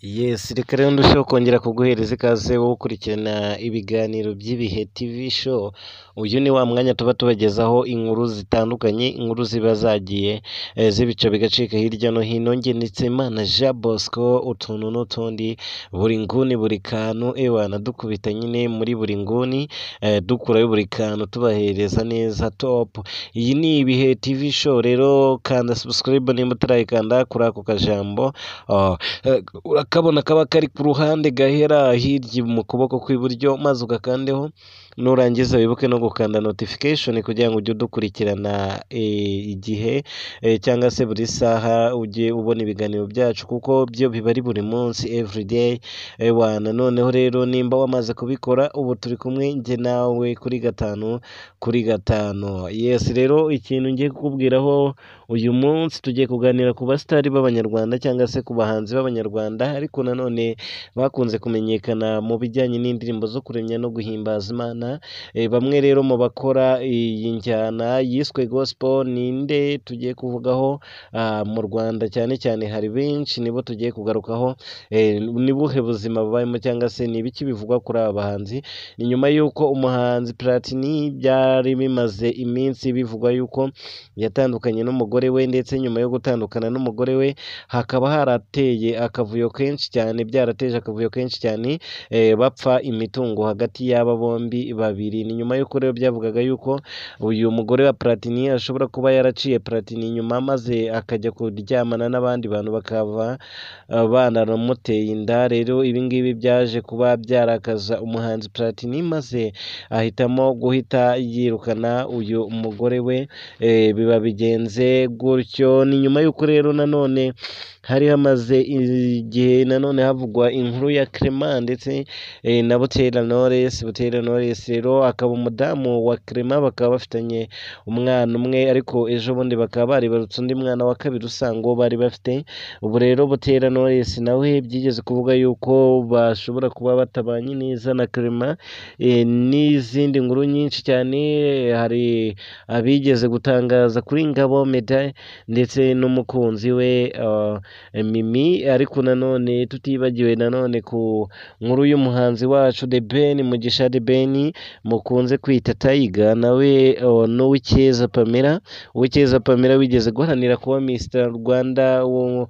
Yes, reka rero ndusheho kongera kuguhereza ikaze wowe ukurikirana ibiganiro by'ibihe TV show, uyu ni wa mwanya tuba tubagezaho inkuru zitandukanye, inkuru ziba zagiye eh, zibice bigacika hirya no hino, njye Nitsemana Jean Bosco, utuntu n'utundi, buri nguni buri kantu, ewana dukubita nyine muri buri nguni, eh, dukurayo buri kantu tubahereza neza top. Iyi ni ibihe TV show rero, kanda subscribe nimba utarayikanda kuri ako kajambo, ah, eh, akabona kaba kari ku ruhande gahera hirya mu kuboko kw'iburyo maze ugakandeho. nurangiza wibuke no gukanda notification kugira ngo ujye udukurikirana e, igihe e, cyangwa se buri saha ujye ubona ibiganiro byacu kuko byo biba ari buri munsi everyday e, wana noneho rero nimba wamaze kubikora ubu turi kumwe njye nawe kuri gatanu kuri gatanu yes rero ikintu ngiye kukubwiraho uyu munsi tugiye kuganira ku basitari b'abanyarwanda cyangwa se ku bahanzi b'abanyarwanda ariko nanone bakunze kumenyekana mu bijyanye n'indirimbo zo kuremya no guhimbaza imana Eh, bamwe rero mu bakora iyi njyana yiswe gospel ninde tugiye kuvugaho ah, mu Rwanda cyane cyane hari benshi nibo tugiye kugarukaho eh, ni buhe buzima bubayemo cyangwa se ni ibiki bivugwa kuri aba bahanzi ni nyuma y'uko umuhanzi Platini byari bimaze iminsi bivugwa yuko yatandukanye n'umugore we ndetse nyuma yo gutandukana n'umugore we hakaba harateye akavuyo kenshi cyane byarateje akavuyo kenshi cyane eh, bapfa imitungo hagati y'aba bombi babiri ni nyuma y'uko rero byavugaga yuko uyu mugore wa Platini ashobora kuba yaraciye Platini inyuma maze akajya kuryamana n'abandi bantu bakaba uh, banamuteye inda rero ibi ngibi byaje kuba byarakaza umuhanzi Platini maze ahitamo guhita yirukana uyu mugore we eh, biba bigenze gutyo ni nyuma y'uko rero nanone hari hamaze igihe nanone havugwa inkuru ya Clement ndetse eh, na Butera Knowless Butera Knowless Gasirero akaba umudamu wa Clement bakaba bafitanye umwana umwe ariko ejo bundi bakaba baribarutse undi mwana wa kabiri usango bari bafite ubu rero Butera Knowless nawe byigeze kuvuga yuko bashobora kuba batabanye neza na Clement eh, n'izindi nkuru nyinshi cyane hari abigeze gutangaza kuri Ngabo Meddy ndetse n'umukunzi we eh, Mimi ariko nanone tutibagiwe nanone ku nkuru y'umuhanzi wacu The Ben Mugisha The Ben mukunze kwita Tayiga nawe oh, n'uwicyeza Pamela uwicyeza Pamela wigeze guharanira kuba Miss Rwanda wo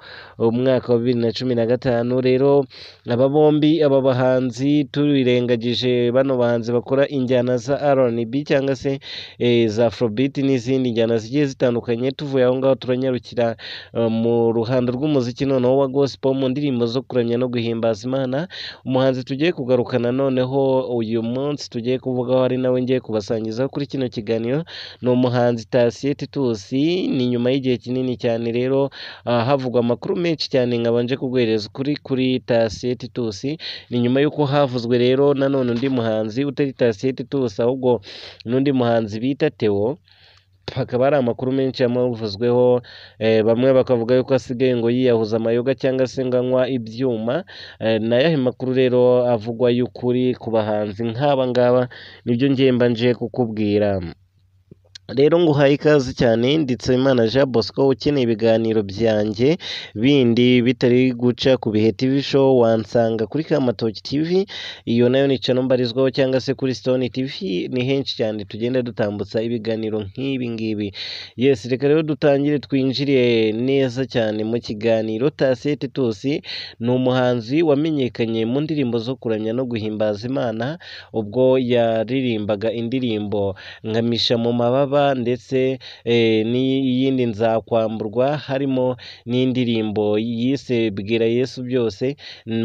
mwaka wa bibiri na cumi na gatanu rero aba bombi aba bahanzi turirengagije bano bahanzi bakora injyana za R&B cyangwa se eh, za Afrobeat n'izindi njyana zigiye zitandukanye tuvuye aho ngaho turanyarukira eh, mu ruhando rw'umuziki noneho wa gospel mu ndirimbo zo kuramya no guhimbaza Imana umuhanzi tugiye kugarukana noneho uyu munsi tugiye ngiye kuvugaho ari nawe ngiye kubasangizaho kuri kino kiganiro ni umuhanzi Thacien Titus ni nyuma y'igihe kinini cyane rero ah, havugwa amakuru menshi cyane nkabanje kuguhereza ukuri kuri Thacien Titus ni nyuma y'uko havuzwe rero nanone undi muhanzi utari Thacien Titus ahubwo n'undi muhanzi bita Theo hakaba hari amakuru menshi yamuvuzweho eh, bamwe bakavuga yuko asigaye ngo yiyahuza amayoga cyangwa se ngo anywa ibyuma eh, na yahe makuru rero avugwa y'ukuri ku bahanzi nk'aba ngaba nibyo ngemba nje kukubwira Rero nguhaye ikaze cyane Nditsemana Jean Bosco ukeneye ibiganiro byanjye bindi bitari guca ku bihe TV show wansanga kuri Kamatoki TV iyo nayo ni channel cyangwa se kuri Stone TV ni henshi cyane tugenda dutambutsa ibiganiro nk'ibi ngibi yes reka rero dutangire twinjire neza cyane mu kiganiro Tasete Tusi ni umuhanzi wamenyekanye mu ndirimbo zo kuramya no guhimbaza Imana ubwo yaririmbaga indirimbo nkamisha mu mababa kwamburwa ndetse e, n'iyindi nzakwamburwa harimo n'indirimbo yise bwira Yesu byose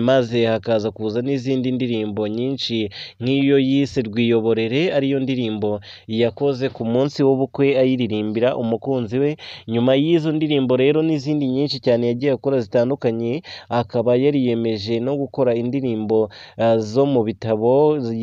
maze hakaza kuza n'izindi ndirimbo nyinshi nk'iyo yise rwiyoborere ariyo ndirimbo yakoze ku munsi w'ubukwe ayiririmbira umukunzi we nyuma y'izo ndirimbo rero n'izindi nyinshi cyane yagiye akora zitandukanye akaba yariyemeje no gukora indirimbo e, zo mu bitabo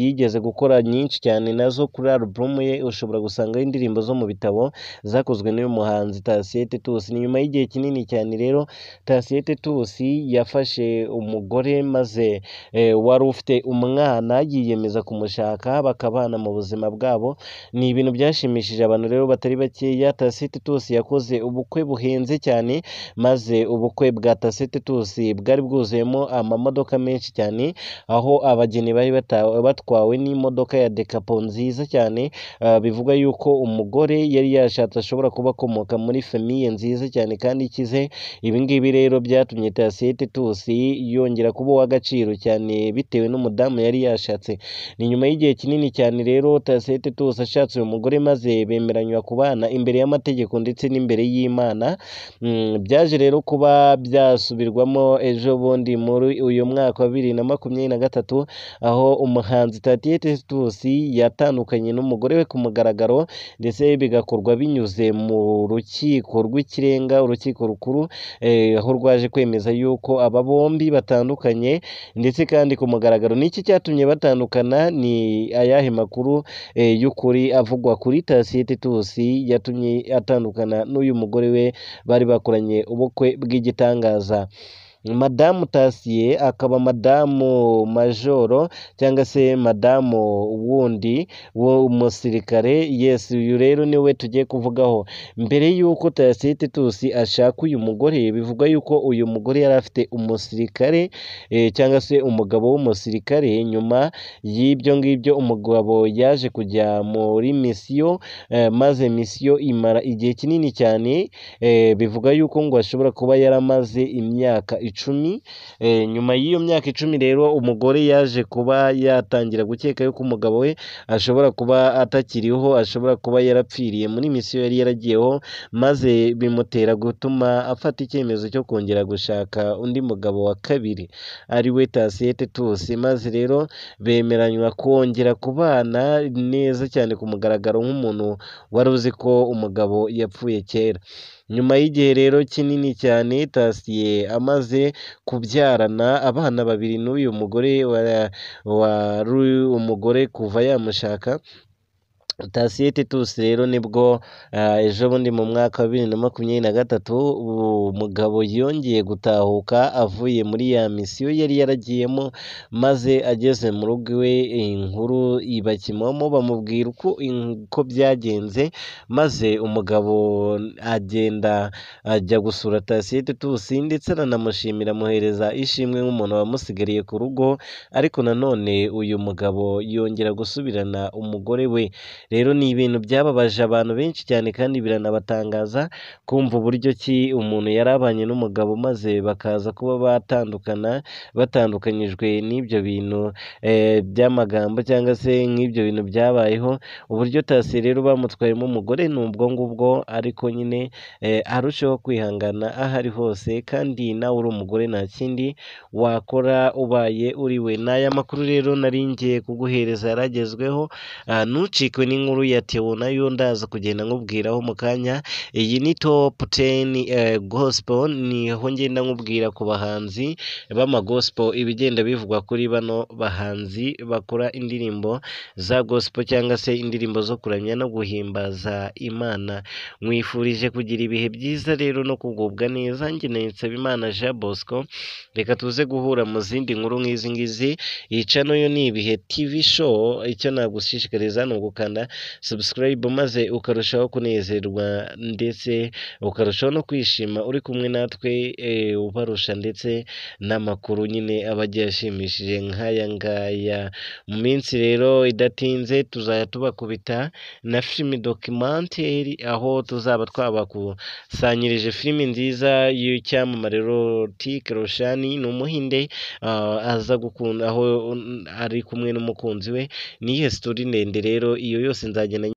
yigeze gukora nyinshi cyane nazo kuri alubumu ye ushobora gusangaho indirimbo zo mu bitabo zakozwe n'uyu muhanzi Tasiete Tusi ni nyuma y'igihe kinini cyane rero Tasiete Tusi yafashe umugore maze eh, wari ufite umwana yiyemeza kumushaka bakabana mu buzima bwabo ni ibintu byashimishije abantu rero batari bakeya Tasiete Tusi yakoze ubukwe buhenze cyane maze ubukwe bwa Tasiete Tusi bwari bwuzuyemo amamodoka menshi cyane aho abageni bari batwawe n'imodoka ya dekapo nziza cyane eh, bivuga yuko umugore mugore yari yashatse ashobora kuba akomoka muri famiye nziza cyane kandi ikize ibi ngibi rero byatumye Thacien Titus yongera kuba uw'agaciro cyane bitewe n'umudamu yari yashatse ni nyuma y'igihe kinini cyane rero Thacien Titus ashatse uyu mugore maze bemeranywa kubana imbere y'amategeko ndetse n'imbere y'Imana mm, byaje rero kuba byasubirwamo ejo bundi muri uyu mwaka wa bibiri na makumyabiri na gatatu aho umuhanzi Thacien Titus yatandukanye n'umugore we ku mugaragaro ndetse ndetse bigakorwa binyuze mu rukiko rw'ikirenga urukiko rukuru eh, aho rwaje kwemeza yuko aba bombi batandukanye ndetse kandi ku mugaragaro n'iki cyatumye batandukana ni ayahe makuru eh, y'ukuri avugwa kuri Tacite Tusi yatumye atandukana n'uyu mugore we bari bakoranye ubukwe bw'igitangaza madamu tasiye akaba madamu majoro cyangwa se madamu wundi w'umusirikare yesi uyu rero niwe tugiye kuvugaho mbere y'uko Thacien Titus ashaka uyu mugore bivuga yuko uyu mugore yari afite umusirikare eh, cyangwa se umugabo w'umusirikare nyuma y'ibyo ngibyo umugabo yaje kujya muri misiyo eh, maze misiyo imara igihe kinini cyane eh, bivuga yuko ngo ashobora kuba yaramaze imyaka icumi, eh, nyuma y'iyo myaka icumi rero umugore yaje kuba yatangira gukeka yuko umugabo we ashobora kuba atakiriho, ashobora kuba yarapfiriye muri misiyo yari yaragiyeho, maze bimutera gutuma afata icyemezo cyo kongera gushaka undi mugabo wa kabiri, ari we Tasiete Tusi, maze rero bemeranywa kongera kubana neza cyane ku mugaragaro nk'umuntu wari uzi ko umugabo yapfuye kera. Nyuma y'igihe rero kinini cyane Thacien amaze kubyarana abana babiri n'uyu mugore wari umugore kuva yamushaka Tacite rero nibwo eh, ejo bundi mu mwaka wa bibiri na makumyabiri na gatatu, umugabo yongeye gutahuka avuye muri ya misiyo yari yaragiyemo, maze ageze mu rugo iwe eh, inkuru bakimubamo bamubwira uko byagenze, maze umugabo agenda ajya gusura Tacite Tusi ndetse aranamushimira amuhereza ishimwe nk'umuntu wamusigariye ku rugo, ariko nanone uyu mugabo yongera gusubirana umugore we. rero ni ibintu byababaje abantu benshi cyane kandi biranabatangaza kumva uburyo ki umuntu yari abanye n'umugabo maze bakaza kuba batandukana batandukanyijwe n'ibyo bintu eh, by'amagambo cyangwa se nk'ibyo bintu byabayeho uburyo tasi rero bamutwayemo umugore ni ubwo ngubwo ariko nyine eh, arushaho kwihangana aho ari hose kandi nawe uri umugore nta kindi wakora ubaye uriwe naya makuru rero nari ngiye kuguhereza yaragezweho ah, ntucikwe n'inka nkuru ya Theo nayo ndaza kugenda nkubwiraho mu kanya iyi ni top 10 eh, gospel niho ngenda nkubwira ku bahanzi b'amagospel ibigenda bivugwa kuri bano bahanzi bakora indirimbo za gospel cyangwa se indirimbo zo kuramya no guhimbaza Imana mwifurije kugira ibihe byiza rero no kugubwa neza njye nsaba Jean Bosco reka tuze guhura mu zindi nkuru nk'izi ngizi yica n'uyu ni ibihe TV show icyo nagushishikariza ni ugukanda subscribe maze ukarushaho kunezerwa ndetse ukarushaho no kwishima uri kumwe natwe eh, ubarusha ndetse n'amakuru nyine aba agiye ashimishije nk'aya ngaya mu minsi rero idatinze tuzajya tubakubita na filimi dokimenteri aho tuzaba twabakusanyirije filimi nziza y'icyamamare Rotike Roshani ni umuhinde eh, aza gukunda aho ari kumwe n'umukunzi we niyo sitori ndende rero iyo yose wasinzanye na